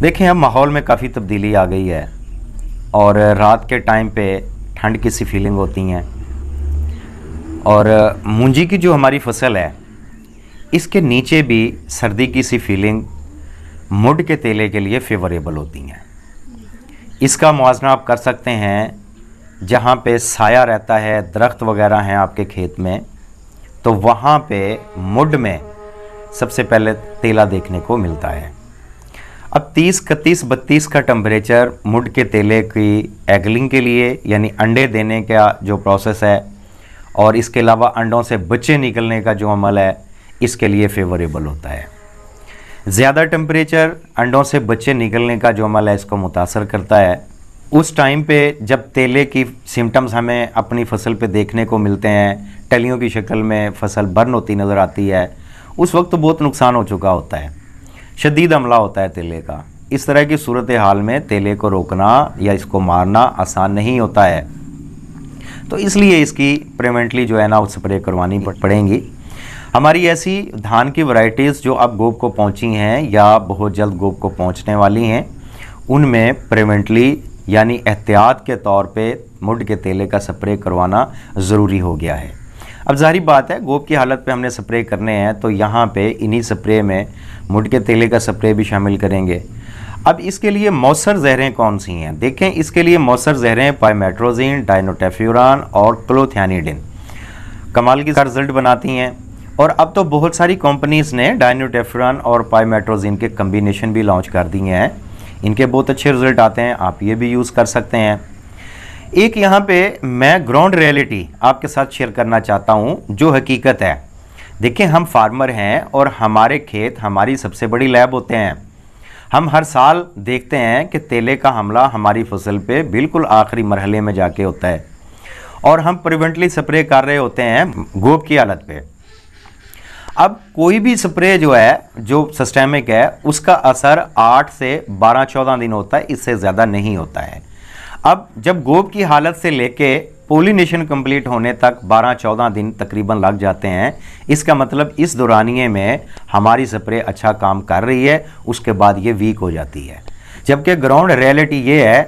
देखें अब माहौल में काफ़ी तब्दीली आ गई है और रात के टाइम पे ठंड की सी फीलिंग होती हैं और मूंजी की जो हमारी फसल है इसके नीचे भी सर्दी की सी फीलिंग मुड के तेले के लिए फेवरेबल होती हैं इसका मुआजना आप कर सकते हैं जहाँ पे साया रहता है दरख्त वगैरह हैं आपके खेत में तो वहाँ पे मुड में सबसे पहले तेला देखने को मिलता है अब 30 इकतीस बत्तीस का टम्परेचर मुड के तेले की एगलिंग के लिए यानी अंडे देने का जो प्रोसेस है और इसके अलावा अंडों से बच्चे निकलने का जो अमल है इसके लिए फेवरेबल होता है ज़्यादा टम्परेचर अंडों से बच्चे निकलने का जो अमल है इसको मुतासर करता है उस टाइम पे जब तेले की सिम्टम्स हमें अपनी फसल पे देखने को मिलते हैं टलियों की शक्ल में फसल बर्न होती नज़र आती है उस वक्त तो बहुत नुकसान हो चुका होता है शदीद हमला होता है तेले का इस तरह की सूरत हाल में तेले को रोकना या इसको मारना आसान नहीं होता है तो इसलिए इसकी प्रेमेंटली जो है ना स्प्रे करवानी पड़ेंगी हमारी ऐसी धान की वैरायटीज़ जो अब गोब को पहुंची हैं या बहुत जल्द गोब को पहुंचने वाली हैं उनमें प्रेमेंटली यानी एहतियात के तौर पे मुड के तेले का स्प्रे करवाना ज़रूरी हो गया है अब जाहिर बात है गोब की हालत पे हमने स्प्रे करने हैं तो यहाँ पे इन्हीं स्प्रे में मुठ के तेले का स्प्रे भी शामिल करेंगे अब इसके लिए मौसर जहरें कौन सी हैं देखें इसके लिए मौसर जहरें पाइमेट्रोजीन डाइनोटेफ्यूरान और क्लोथियानिडिन कमाल की रिजल्ट बनाती हैं और अब तो बहुत सारी कंपनीज़ ने डाइनोटेफ्यूरान और पाइमेट्रोजीन के कम्बिनेशन भी लॉन्च कर दिए हैं इनके बहुत अच्छे रिजल्ट आते हैं आप ये भी यूज़ कर सकते हैं एक यहाँ पे मैं ग्राउंड रियलिटी आपके साथ शेयर करना चाहता हूँ जो हकीकत है देखिए हम फार्मर हैं और हमारे खेत हमारी सबसे बड़ी लैब होते हैं हम हर साल देखते हैं कि तेले का हमला हमारी फसल पे बिल्कुल आखिरी मरहले में जाके होता है और हम प्रिवेंटली स्प्रे कर रहे होते हैं गोब की हालत पे अब कोई भी स्प्रे जो है जो सिस्टेमिक है उसका असर 8 से 12-14 दिन होता है इससे ज़्यादा नहीं होता है अब जब गोब की हालत से लेके पोलिनेशन कंप्लीट होने तक 12-14 दिन तकरीबन लग जाते हैं इसका मतलब इस दौरानिए में हमारी स्प्रे अच्छा काम कर रही है उसके बाद ये वीक हो जाती है जबकि ग्राउंड रियलिटी ये है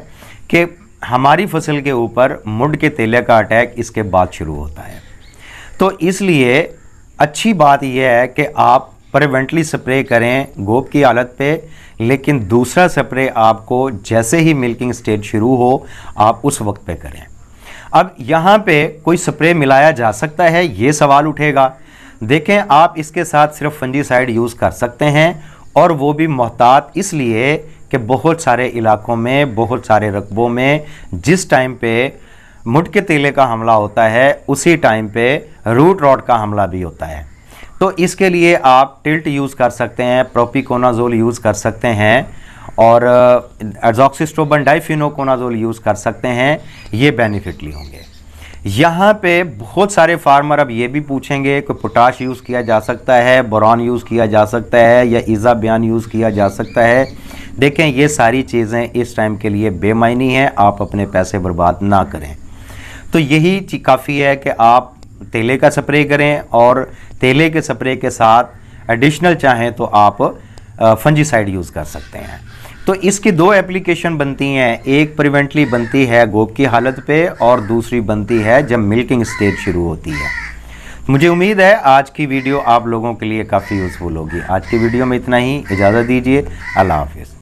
कि हमारी फसल के ऊपर मुड के तेले का अटैक इसके बाद शुरू होता है तो इसलिए अच्छी बात यह है कि आप प्रिवेंटली स्प्रे करें गोप की हालत पे लेकिन दूसरा स्प्रे आपको जैसे ही मिल्किंग स्टेज शुरू हो आप उस वक्त पे करें अब यहाँ पे कोई स्प्रे मिलाया जा सकता है ये सवाल उठेगा देखें आप इसके साथ सिर्फ फंजीसाइड यूज़ कर सकते हैं और वो भी मोहतात इसलिए कि बहुत सारे इलाकों में बहुत सारे रकबों में जिस टाइम पे मुट के तेले का हमला होता है उसी टाइम पे रूट रॉड का हमला भी होता है तो इसके लिए आप टिल्ट यूज़ कर सकते हैं प्रोपिकोनाजोल यूज़ कर सकते हैं और एडजॉक्सिस्टोबन डाइफिनोकोनाजोल यूज़ कर सकते हैं ये बेनिफिटली होंगे यहाँ पे बहुत सारे फार्मर अब ये भी पूछेंगे कि पोटाश यूज़ किया जा सकता है बोरान यूज़ किया जा सकता है या ईज़ा बयान यूज़ किया जा सकता है देखें ये सारी चीज़ें इस टाइम के लिए बेमायनी हैं आप अपने पैसे बर्बाद ना करें तो यही काफ़ी है कि आप तेले का स्प्रे करें और तेले के स्प्रे के साथ एडिशनल चाहें तो आप फंजीसाइड यूज़ कर सकते हैं तो इसकी दो एप्लीकेशन बनती हैं एक प्रिवेंटली बनती है गोप की हालत पे और दूसरी बनती है जब मिल्किंग स्टेज शुरू होती है मुझे उम्मीद है आज की वीडियो आप लोगों के लिए काफ़ी यूज़फुल होगी आज की वीडियो में इतना ही इजाज़त दीजिए अल्लाह हाफिज़